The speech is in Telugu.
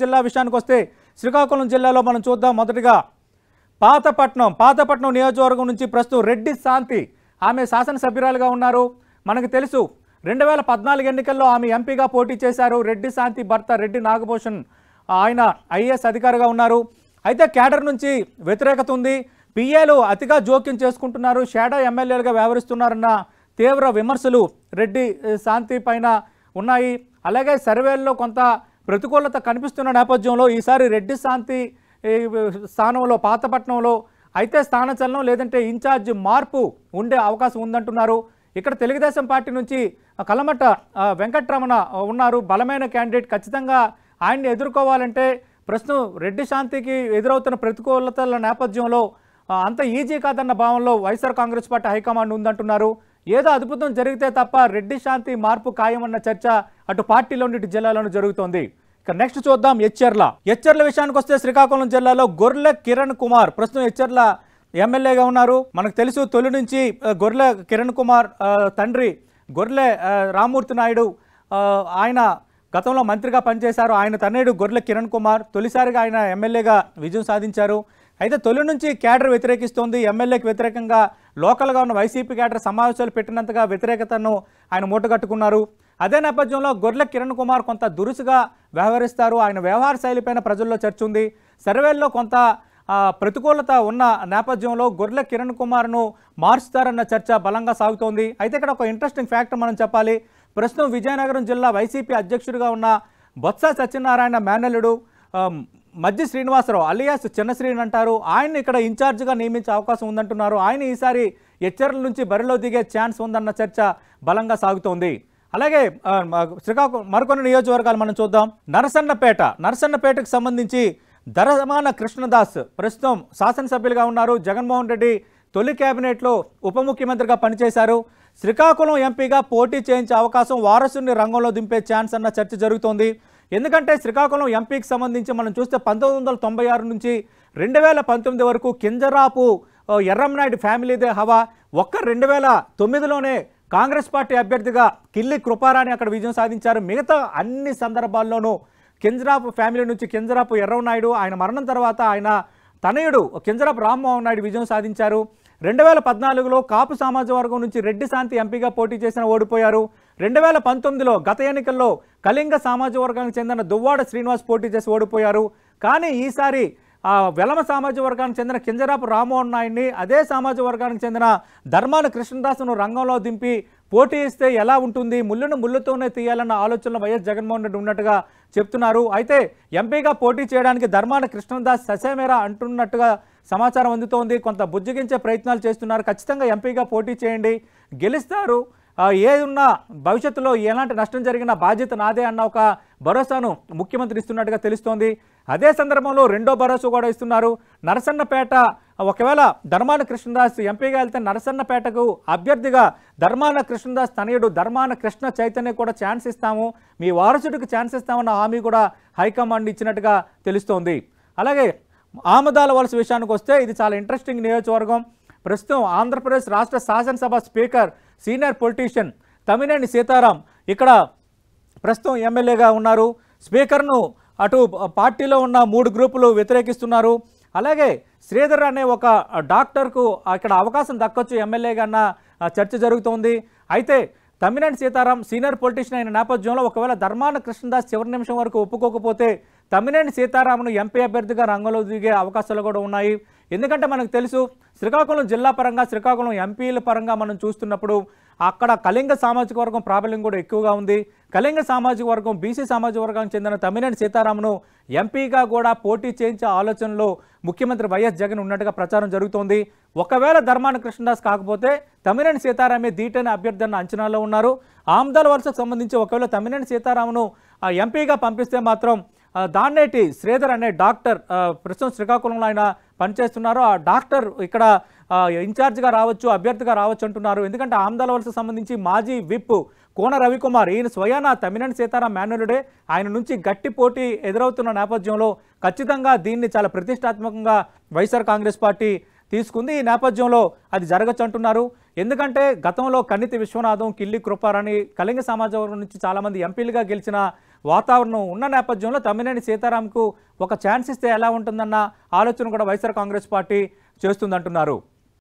జిల్లా విషయానికి వస్తే శ్రీకాకుళం జిల్లాలో మనం చూద్దాం మొదటిగా పాతపట్నం పాతపట్నం నియోజకవర్గం నుంచి ప్రస్తుతం రెడ్డి శాంతి ఆమె శాసనసభ్యురాలుగా ఉన్నారు మనకు తెలుసు రెండు వేల పద్నాలుగు ఎన్నికల్లో ఆమె ఎంపీగా పోటీ చేశారు రెడ్డి శాంతి భర్త రెడ్డి నాగభూషణ్ ఆయన ఐఏఎస్ అధికారిగా ఉన్నారు అయితే కేడర్ నుంచి వ్యతిరేకత ఉంది పిఏలు అతిగా జోక్యం చేసుకుంటున్నారు షేడా ఎమ్మెల్యేలుగా వ్యవహరిస్తున్నారన్న తీవ్ర విమర్శలు రెడ్డి శాంతి పైన ఉన్నాయి అలాగే సర్వేల్లో కొంత ప్రతికూలత కనిపిస్తున్న నేపథ్యంలో ఈసారి రెడ్డి శాంతి స్థానంలో పాతపట్నంలో అయితే స్థానచలనం లేదంటే ఇన్ఛార్జ్ మార్పు ఉండే అవకాశం ఉందంటున్నారు ఇక్కడ తెలుగుదేశం పార్టీ నుంచి కలమట వెంకట్రమణ ఉన్నారు బలమైన క్యాండిడేట్ ఖచ్చితంగా ఆయన్ని ఎదుర్కోవాలంటే ప్రస్తుతం రెడ్డి శాంతికి ఎదురవుతున్న ప్రతికూలతల నేపథ్యంలో అంత ఈజీ కాదన్న భావంలో వైఎస్ఆర్ కాంగ్రెస్ పార్టీ హైకమాండ్ ఉందంటున్నారు ఏదో అద్భుతం జరిగితే తప్ప రెడ్డి శాంతి మార్పు ఖాయమన్న చర్చ అటు పార్టీలో ఇటు జిల్లాలోనూ జరుగుతోంది ఇక నెక్స్ట్ చూద్దాం హెచ్చర్ల హెచ్చర్ల విషయానికి వస్తే శ్రీకాకుళం జిల్లాలో గొర్రెల కిరణ్ కుమార్ ప్రస్తుతం హెచ్చర్ల ఎమ్మెల్యేగా ఉన్నారు మనకు తెలుసు తొలి నుంచి గొర్రెల కిరణ్ కుమార్ తండ్రి గొర్రెల రామూర్తి నాయుడు ఆయన గతంలో మంత్రిగా పనిచేశారు ఆయన తన్నయుడు గొర్రెల కిరణ్ కుమార్ తొలిసారిగా ఆయన ఎమ్మెల్యేగా విజయం సాధించారు అయితే తొలి నుంచి క్యాడర్ వ్యతిరేకిస్తోంది ఎమ్మెల్యేకి వ్యతిరేకంగా లోకల్గా ఉన్న వైసీపీ క్యాడర్ సమావేశాలు పెట్టినంతగా వ్యతిరేకతను ఆయన మూటగట్టుకున్నారు అదే నేపథ్యంలో గొర్రెల కిరణ్ కుమార్ కొంత దురుసుగా వ్యవహరిస్తారు ఆయన వ్యవహార శైలిపైన ప్రజల్లో చర్చ ఉంది సర్వేల్లో కొంత ప్రతికూలత ఉన్న నేపథ్యంలో గొర్రెల కిరణ్ కుమార్ను మార్చుతారన్న చర్చ బలంగా సాగుతోంది అయితే ఇక్కడ ఒక ఇంట్రెస్టింగ్ ఫ్యాక్టర్ మనం చెప్పాలి ప్రస్తుతం విజయనగరం జిల్లా వైసీపీ అధ్యక్షుడిగా ఉన్న బొత్స సత్యనారాయణ మేనల్లుడు మధ్య శ్రీనివాసరావు అలియాస్ చిన్నశ్రీని అంటారు ఆయన్ని ఇక్కడ ఇన్ఛార్జ్గా నియమించే అవకాశం ఉందంటున్నారు ఆయన ఈసారి హెచ్చరిల నుంచి బరిలో దిగే ఛాన్స్ ఉందన్న చర్చ బలంగా సాగుతోంది అలాగే శ్రీకాకుళం మరికొన్ని నియోజకవర్గాలు మనం చూద్దాం నరసన్నపేట నరసన్నపేటకు సంబంధించి ధరమాన కృష్ణదాస్ ప్రస్తుతం శాసనసభ్యులుగా ఉన్నారు జగన్మోహన్ రెడ్డి తొలి కేబినెట్లో ఉప ముఖ్యమంత్రిగా పనిచేశారు శ్రీకాకుళం ఎంపీగా పోటీ చేయించే అవకాశం వారసుని రంగంలో దింపే ఛాన్స్ అన్న చర్చ జరుగుతోంది ఎందుకంటే శ్రీకాకుళం ఎంపీకి సంబంధించి మనం చూస్తే పంతొమ్మిది నుంచి రెండు వరకు కింజరాపు ఎర్రంనాయుడు ఫ్యామిలీదే హవా ఒక్క రెండు వేల తొమ్మిదిలోనే కాంగ్రెస్ పార్టీ అభ్యర్థిగా కిల్లి కృపారాణి అక్కడ విజయం సాధించారు మిగతా అన్ని సందర్భాల్లోనూ కింజరాపు ఫ్యామిలీ నుంచి కింజరాపు నాయుడు ఆయన మరణం తర్వాత ఆయన తనయుడు కింజరాపు రామ్మోహన్ నాయుడు విజయం సాధించారు రెండు వేల పద్నాలుగులో కాపు సమాజ వర్గం నుంచి రెడ్డి శాంతి ఎంపీగా పోటీ చేసిన ఓడిపోయారు రెండు వేల పంతొమ్మిదిలో గత ఎన్నికల్లో కళింగ సామాజిక వర్గానికి చెందిన దువ్వాడ శ్రీనివాస్ పోటీ చేసి ఓడిపోయారు కానీ ఈసారి ఆ వెలమ సామాజిక వర్గానికి చెందిన కింజరాపు రామ్మోహన్ నాయుడిని అదే సామాజిక వర్గానికి చెందిన ధర్మాన కృష్ణదాసును రంగంలో దింపి పోటీ ఇస్తే ఎలా ఉంటుంది ముళ్ళును ముళ్ళుతోనే తీయాలన్న ఆలోచనలో వైఎస్ జగన్మోహన్ రెడ్డి ఉన్నట్టుగా చెప్తున్నారు అయితే ఎంపీగా పోటీ చేయడానికి ధర్మాన కృష్ణదాస్ ససేమేరా అంటున్నట్టుగా సమాచారం అందుతోంది కొంత బుజ్జగించే ప్రయత్నాలు చేస్తున్నారు ఖచ్చితంగా ఎంపీగా పోటీ చేయండి గెలుస్తారు ఏదున్నా భవిష్యత్తులో ఎలాంటి నష్టం జరిగినా బాధ్యత నాదే అన్న ఒక భరోసాను ముఖ్యమంత్రి ఇస్తున్నట్టుగా తెలుస్తోంది అదే సందర్భంలో రెండో భరోసా కూడా ఇస్తున్నారు నరసన్నపేట ఒకవేళ ధర్మాన కృష్ణదాస్ ఎంపీగా వెళ్తే నరసన్నపేటకు అభ్యర్థిగా ధర్మాన కృష్ణదాస్ తనయుడు ధర్మాన కృష్ణ చైతన్య కూడా ఛాన్స్ ఇస్తాము మీ వారసుడికి ఛాన్స్ ఇస్తామన్న హామీ కూడా హైకమాండ్ ఇచ్చినట్టుగా తెలుస్తోంది అలాగే ఆమదాల వలస విషయానికి వస్తే ఇది చాలా ఇంట్రెస్టింగ్ నియోజకవర్గం ప్రస్తుతం ఆంధ్రప్రదేశ్ రాష్ట్ర శాసనసభ speaker senior politician Tammineni Sitaram ఇక్కడ ప్రస్తుతం ఎమ్మెల్యేగా ఉన్నారు స్పీకర్ను అటు పార్టీలో ఉన్న మూడు గ్రూపులు వ్యతిరేకిస్తున్నారు అలాగే శ్రీధర్ అనే ఒక డాక్టర్కు అక్కడ అవకాశం దక్కొచ్చు ఎమ్మెల్యేగా అన్న చర్చ జరుగుతోంది అయితే తమ్మినేని సీతారాం సీనియర్ పొలిటీషియన్ అయిన నేపథ్యంలో ఒకవేళ ధర్మాన కృష్ణదాస్ చివరి నిమిషం వరకు ఒప్పుకోకపోతే తమ్మినేని సీతారామును ఎంపీ అభ్యర్థిగా రంగంలో దిగే అవకాశాలు కూడా ఉన్నాయి ఎందుకంటే మనకు తెలుసు శ్రీకాకుళం జిల్లా పరంగా శ్రీకాకుళం ఎంపీల పరంగా మనం చూస్తున్నప్పుడు అక్కడ కళింగ సామాజిక వర్గం ప్రాబల్యం కూడా ఎక్కువగా ఉంది కళింగ సామాజిక వర్గం బీసీ సామాజిక వర్గానికి చెందిన తమ్మినేని సీతారామను ఎంపీగా కూడా పోటీ చేయించే ఆలోచనలో ముఖ్యమంత్రి వైఎస్ జగన్ ఉన్నట్టుగా ప్రచారం జరుగుతోంది ఒకవేళ ధర్మాన కృష్ణదాస్ కాకపోతే తమ్మినేని సీతారామే దీటైన అభ్యర్థన అంచనాలో ఉన్నారు ఆమ్దాల వరుసకు సంబంధించి ఒకవేళ తమ్మినేని సీతారామను ఎంపీగా పంపిస్తే మాత్రం దాన్నేటి శ్రీధర్ అనే డాక్టర్ ప్రస్తుతం శ్రీకాకుళంలో ఆయన పనిచేస్తున్నారు ఆ డాక్టర్ ఇక్కడ ఇన్ఛార్జ్గా రావచ్చు అభ్యర్థిగా రావచ్చు అంటున్నారు ఎందుకంటే ఆమ్దాల వలస సంబంధించి మాజీ విప్ కోన రవికుమార్ ఈయన స్వయాన తమిళనాడు సీతారాం మాన్యులుడే ఆయన నుంచి గట్టి పోటీ ఎదురవుతున్న నేపథ్యంలో ఖచ్చితంగా దీన్ని చాలా ప్రతిష్టాత్మకంగా వైఎస్ఆర్ కాంగ్రెస్ పార్టీ తీసుకుంది ఈ నేపథ్యంలో అది జరగచ్చు అంటున్నారు ఎందుకంటే గతంలో కన్నితి విశ్వనాథం కిల్లి కృపారాణి కళింగ సమాజం నుంచి చాలామంది ఎంపీలుగా గెలిచిన వాతావరణం ఉన్న నేపథ్యంలో తమ్మినేని సీతారాంకు ఒక ఛాన్స్ ఇస్తే ఎలా ఉంటుందన్న ఆలోచన కూడా వైఎస్ఆర్ కాంగ్రెస్ పార్టీ చేస్తుందంటున్నారు